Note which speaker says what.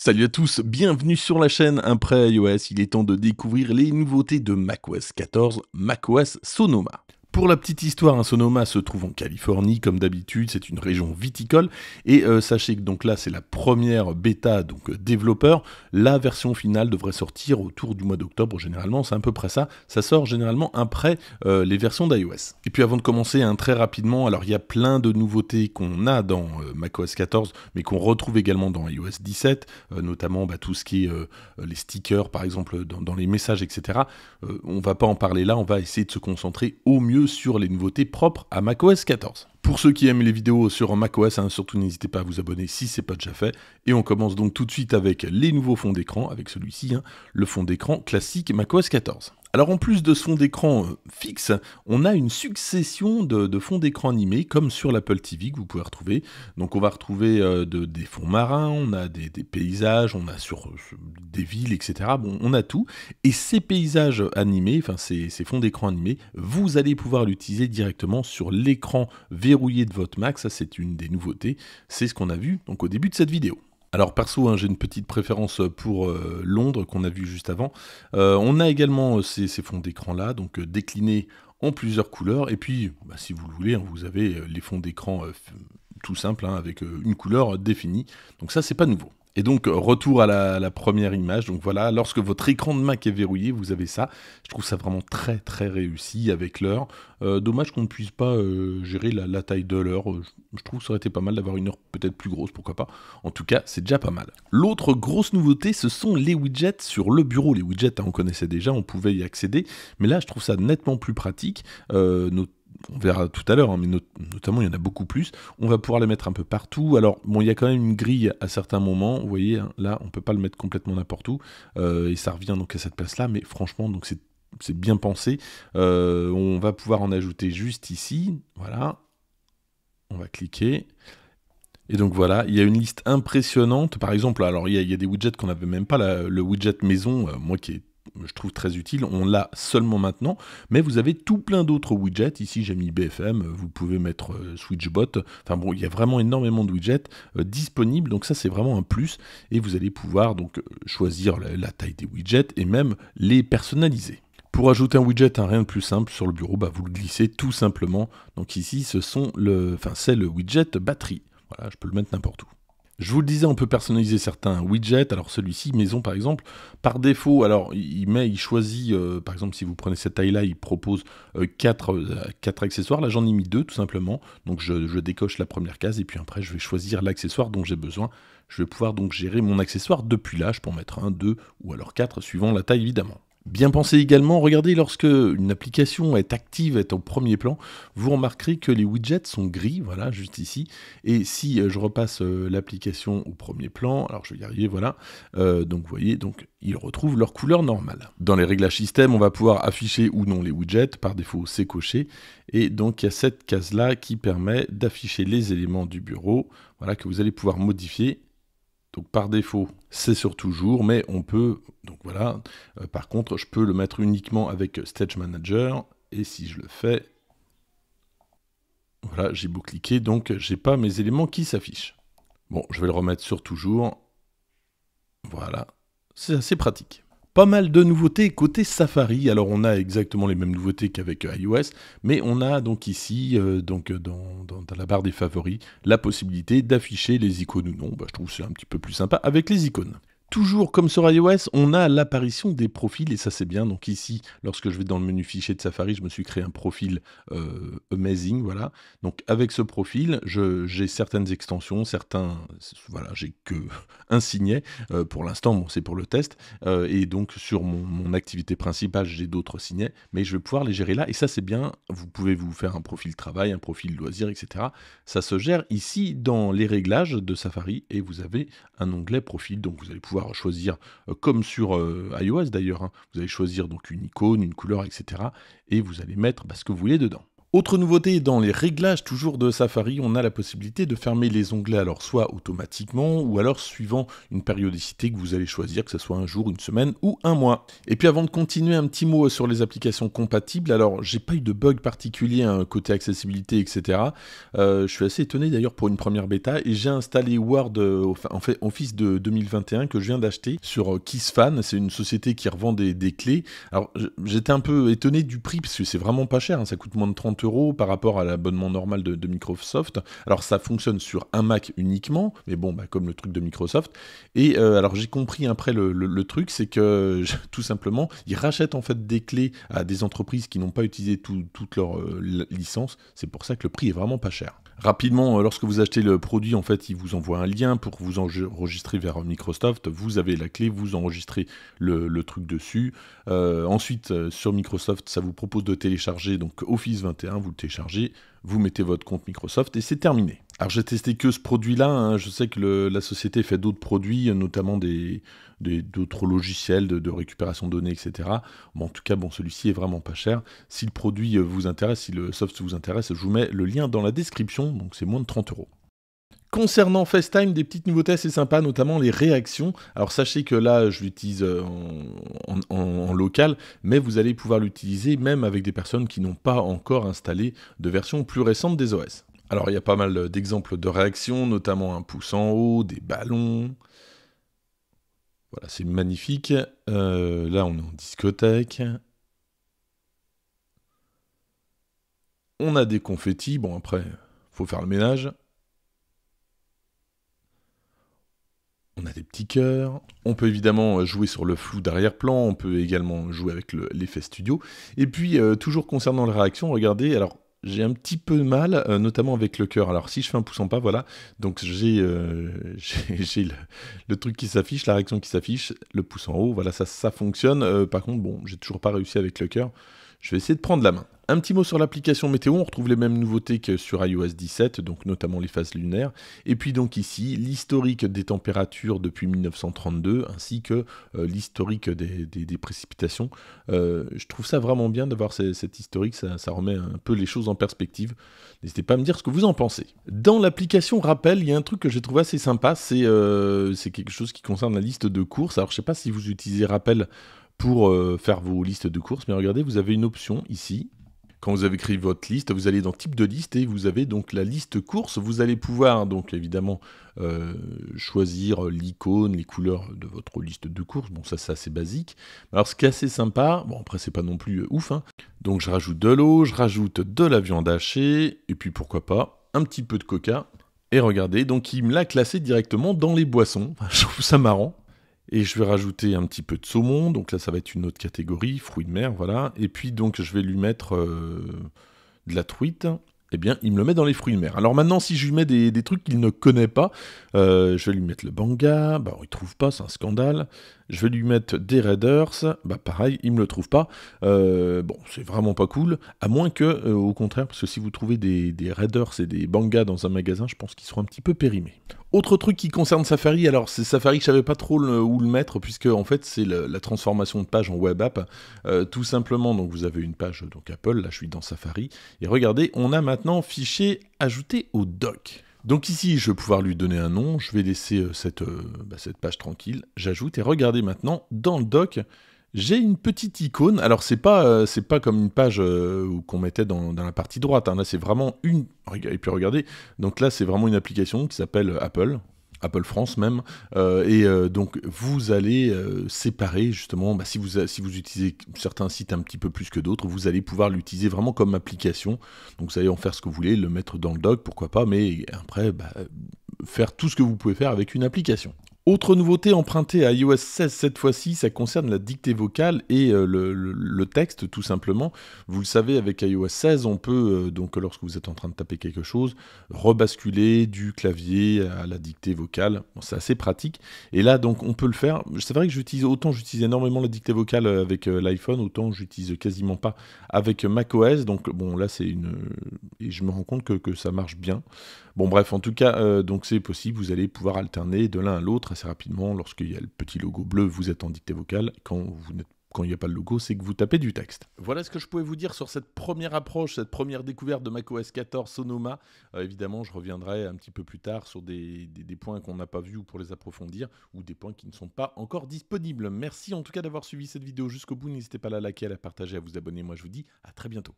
Speaker 1: Salut à tous, bienvenue sur la chaîne Après iOS, il est temps de découvrir les nouveautés de macOS 14, macOS Sonoma. Pour la petite histoire, un Sonoma se trouve en Californie, comme d'habitude, c'est une région viticole, et euh, sachez que donc là c'est la première bêta donc euh, développeur, la version finale devrait sortir autour du mois d'octobre, généralement c'est à peu près ça, ça sort généralement après euh, les versions d'iOS. Et puis avant de commencer, hein, très rapidement, alors il y a plein de nouveautés qu'on a dans macOS 14, mais qu'on retrouve également dans iOS 17, notamment bah, tout ce qui est les stickers par exemple dans, dans les messages, etc. on va pas en parler là, on va essayer de se concentrer au mieux sur les nouveautés propres à macOS 14. Pour ceux qui aiment les vidéos sur macOS, hein, surtout n'hésitez pas à vous abonner si ce c'est pas déjà fait. Et on commence donc tout de suite avec les nouveaux fonds d'écran, avec celui-ci, hein, le fond d'écran classique macOS 14. Alors en plus de ce fond d'écran euh, fixe, on a une succession de, fonds d'écran animés comme sur l'Apple TV que vous pouvez retrouver. Donc on va retrouver euh, des fonds marins, on a des, paysages, on a sur, euh, des villes, etc. Bon, on a tout. Et ces paysages animés, enfin ces, ces fonds d'écran animés, vous allez pouvoir l'utiliser directement sur l'écran verrouillé de votre Mac. Ça c'est une des nouveautés. C'est ce qu'on a vu donc au début de cette vidéo. Alors perso, hein, j'ai une petite préférence pour euh, Londres qu'on a vu juste avant. Euh, on a également euh, ces, fonds d'écran là, donc déclinés en plusieurs couleurs. Et puis, bah, si vous le voulez, hein, vous avez les fonds d'écran tout simples hein, avec une couleur définie. Donc ça, c'est pas nouveau. Et donc, euh, retour à la, première image. Donc voilà, lorsque votre écran de Mac est verrouillé, vous avez ça. Je trouve ça vraiment très très réussi avec l'heure. Euh, dommage qu'on ne puisse pas euh, gérer la, taille de l'heure. Je trouve que ça aurait été pas mal d'avoir une heure peut-être plus grosse, pourquoi pas. En tout cas, c'est déjà pas mal. L'autre grosse nouveauté, ce sont les widgets sur le bureau. Les widgets, hein, on connaissait déjà, on pouvait y accéder. Mais là, je trouve ça nettement plus pratique on verra tout à l'heure, hein, mais notamment il y en a beaucoup plus. On va pouvoir les mettre un peu partout. Alors bon, il y a quand même une grille à certains moments. Vous voyez, hein, là, on peut pas le mettre complètement n'importe où, euh, et ça revient donc à cette place-là. Mais franchement, donc c'est bien pensé. Euh, on va pouvoir en ajouter juste ici. Voilà. On va cliquer. Et donc voilà, il y a une liste impressionnante. Par exemple, alors il y a, des widgets qu'on n'avait même pas. le widget maison, euh, moi qui ai je trouve très utile. On l'a seulement maintenant, mais vous avez tout plein d'autres widgets. Ici, j'ai mis BFM, vous pouvez mettre euh, SwitchBot. Enfin bon, il y a vraiment énormément de widgets euh, disponibles, donc ça c'est vraiment un plus. Et vous allez pouvoir donc euh, choisir la, taille des widgets et même les personnaliser. Pour ajouter un widget, à rien de plus simple sur le bureau, bah, vous le glissez tout simplement. Donc ici, ce sont le, enfin, c'est le widget batterie. Voilà, je peux le mettre n'importe où. Je vous le disais, on peut personnaliser certains widgets. Alors celui-ci, maison par exemple, par défaut, alors il met, il choisit, euh, par exemple si vous prenez cette taille-là, il propose 4, euh, euh, accessoires. Là j'en ai mis 2 tout simplement. Donc je, décoche la première case et puis après je vais choisir l'accessoire dont j'ai besoin. Je vais pouvoir donc gérer mon accessoire depuis l'âge pour mettre un, deux ou alors quatre, suivant la taille évidemment. Bien penser également, regardez lorsque une application est active, est au premier plan, vous remarquerez que les widgets sont gris, voilà, juste ici. Et si euh, je repasse euh, l'application au premier plan, alors je vais y arriver, voilà. Euh, donc vous voyez, donc ils retrouvent leur couleur normale. Dans les réglages système, on va pouvoir afficher ou non les widgets. Par défaut, c'est coché. Et donc, il y a cette case-là qui permet d'afficher les éléments du bureau voilà, que vous allez pouvoir modifier donc par défaut, c'est sur toujours, mais on peut, donc voilà, euh, par contre, je peux le mettre uniquement avec Stage Manager, et si je le fais, voilà, j'ai beau cliquer, donc j'ai pas mes éléments qui s'affichent. Bon, je vais le remettre sur toujours, voilà, c'est assez pratique pas mal de nouveautés côté Safari. Alors on a exactement les mêmes nouveautés qu'avec euh, iOS, mais on a donc ici, euh, donc euh, dans, la barre des favoris, la possibilité d'afficher les icônes ou non. Bah, je trouve c'est un petit peu plus sympa avec les icônes. Toujours comme sur iOS, on a l'apparition des profils et ça c'est bien. Donc ici, lorsque je vais dans le menu fichier de Safari, je me suis créé un profil euh, amazing, voilà. Donc avec ce profil, j'ai certaines extensions, certains, voilà, j'ai que un signet euh, pour l'instant. Bon, c'est pour le test euh, et donc sur mon, mon activité principale, j'ai d'autres signets, mais je vais pouvoir les gérer là et ça c'est bien. Vous pouvez vous faire un profil travail, un profil loisir, etc. Ça se gère ici dans les réglages de Safari et vous avez un onglet profil, donc vous allez pouvoir choisir, euh, comme sur euh, iOS d'ailleurs, hein. vous allez choisir donc une icône, une couleur, etc. Et vous allez mettre bah, ce que vous voulez dedans. Autre nouveauté, dans les réglages toujours de Safari, on a la possibilité de fermer les onglets, alors soit automatiquement, ou alors suivant une périodicité que vous allez choisir, que ce soit un jour, une semaine ou un mois. Et puis avant de continuer, un petit mot sur les applications compatibles. Alors, j'ai pas eu de bug particulier hein, côté accessibilité, etc. Euh, je suis assez étonné d'ailleurs pour une première bêta, et j'ai installé Word, euh, en fait, Office de 2021 que je viens d'acheter sur euh, KissFan, c'est une société qui revend des, clés. Alors, j'étais un peu étonné du prix, parce que c'est vraiment pas cher, hein, ça coûte moins de 30 par rapport à l'abonnement normal de, Microsoft. Alors ça fonctionne sur un Mac uniquement, mais bon, bah, comme le truc de Microsoft. Et euh, alors j'ai compris après le, truc, c'est que tout simplement, ils rachètent en fait des clés à des entreprises qui n'ont pas utilisé toute leur euh, licence. C'est pour ça que le prix est vraiment pas cher. Rapidement, euh, lorsque vous achetez le produit, en fait, il vous envoie un lien pour vous enregistrer vers Microsoft. Vous avez la clé, vous enregistrez le, truc dessus. Euh, ensuite, euh, sur Microsoft, ça vous propose de télécharger donc Office 21. Vous le téléchargez, vous mettez votre compte Microsoft et c'est terminé. Alors j'ai testé que ce produit-là. Hein. Je sais que la société fait d'autres produits, notamment des d'autres logiciels de, récupération de données, etc. Bon, en tout cas, bon, celui-ci est vraiment pas cher. Si le produit euh, vous intéresse, si le soft vous intéresse, je vous mets le lien dans la description. Donc c'est moins de 30 euros. Concernant FaceTime, des petites nouveautés assez sympas, notamment les réactions. Alors sachez que là, je l'utilise euh, en, en, local, mais vous allez pouvoir l'utiliser même avec des personnes qui n'ont pas encore installé de version plus récente des OS. Alors il y a pas mal d'exemples de réactions, notamment un pouce en haut, des ballons. Voilà, c'est magnifique. Euh, là, on est en discothèque. On a des confettis. Bon, après, faut faire le ménage. On a des petits cœurs. On peut évidemment jouer sur le flou d'arrière-plan. On peut également jouer avec l'effet studio. Et puis, euh, toujours concernant les réactions, regardez. Alors, j'ai un petit peu de mal, euh, notamment avec le cœur. Alors si je fais un pouce en pas, voilà, donc j'ai euh, le, truc qui s'affiche, la réaction qui s'affiche, le pouce en haut, voilà, ça, ça fonctionne. Euh, par contre, bon, j'ai toujours pas réussi avec le cœur. Je vais essayer de prendre la main. Un petit mot sur l'application météo, on retrouve les mêmes nouveautés que sur iOS 17, donc notamment les phases lunaires. Et puis donc ici, l'historique des températures depuis 1932, ainsi que euh, l'historique des, précipitations. Euh, je trouve ça vraiment bien d'avoir cet historique, ça, remet un peu les choses en perspective. N'hésitez pas à me dire ce que vous en pensez. Dans l'application Rappel, il y a un truc que j'ai trouvé assez sympa, c'est euh, quelque chose qui concerne la liste de courses. Alors je ne sais pas si vous utilisez Rappel pour faire vos listes de courses, mais regardez, vous avez une option ici quand vous avez créé votre liste, vous allez dans type de liste et vous avez donc la liste course. Vous allez pouvoir donc évidemment euh, choisir l'icône, les couleurs de votre liste de courses. Bon, ça c'est assez basique. Alors ce qui est assez sympa, bon après c'est pas non plus euh, ouf. Hein. Donc je rajoute de l'eau, je rajoute de la viande hachée et puis pourquoi pas un petit peu de coca. Et regardez, donc il me l'a classé directement dans les boissons. Je trouve ça marrant. Et je vais rajouter un petit peu de saumon, donc là ça va être une autre catégorie, fruits de mer, voilà. Et puis donc je vais lui mettre euh, de la truite eh bien, il me le met dans les fruits de mer. Alors maintenant, si je lui mets des, trucs qu'il ne connaît pas, euh, je vais lui mettre le Banga, bah, il ne trouve pas, c'est un scandale. Je vais lui mettre des Raiders, bah pareil, il me le trouve pas. Euh, bon, c'est vraiment pas cool, à moins que, euh, au contraire, parce que si vous trouvez des, Raiders et des Banga dans un magasin, je pense qu'ils seront un petit peu périmés. Autre truc qui concerne Safari, alors c'est Safari je je savais pas trop où le mettre, puisque en fait c'est la transformation de page en web app, tout simplement. Donc vous avez une page donc Apple, là je suis dans Safari, et regardez, on a ma fichier ajouté au doc. Donc ici, je vais pouvoir lui donner un nom, je vais laisser euh, euh, bah, cette, page tranquille, j'ajoute et regardez maintenant, dans le doc, j'ai une petite icône, alors c'est pas, euh, c'est pas comme une page où qu'on mettait dans, la partie droite, hein. là c'est vraiment une... Et puis regardez, donc là c'est vraiment une application qui s'appelle Apple, Apple France même. Euh, et euh, donc vous allez euh, séparer justement, bah, si, vous, si vous utilisez certains sites un petit peu plus que d'autres, vous allez pouvoir l'utiliser vraiment comme application. Donc vous allez en faire ce que vous voulez, le mettre dans le doc pourquoi pas, mais après bah, faire tout ce que vous pouvez faire avec une application. Autre nouveauté empruntée à iOS 16 cette fois-ci, ça concerne la dictée vocale et euh, le, texte tout simplement. Vous le savez, avec iOS 16, on peut, euh, donc lorsque vous êtes en train de taper quelque chose, rebasculer du clavier à la dictée vocale. c'est assez pratique. Et là, donc, on peut le faire. C'est vrai que j'utilise, autant j'utilise énormément la dictée vocale euh, avec l'iPhone, autant j'utilise quasiment pas avec macOS. Donc, bon, là, c'est une. Et je me rends compte que, que, ça marche bien. Bon, bref, en tout cas, donc c'est possible, vous allez pouvoir alterner de l'un à l'autre rapidement. Lorsqu'il y a le petit logo bleu, vous êtes en dictée vocale. Quand vous quand il n'y a pas le logo, c'est que vous tapez du texte. Voilà ce que je pouvais vous dire sur cette première approche, cette première découverte de macOS 14 Sonoma. Euh, évidemment, je reviendrai un petit peu plus tard sur des, des points qu'on n'a pas vus pour les approfondir ou des points qui ne sont pas encore disponibles. Merci en tout cas d'avoir suivi cette vidéo jusqu'au bout. N'hésitez pas à la liker, à la partager, à vous abonner. Moi, je vous dis à très bientôt.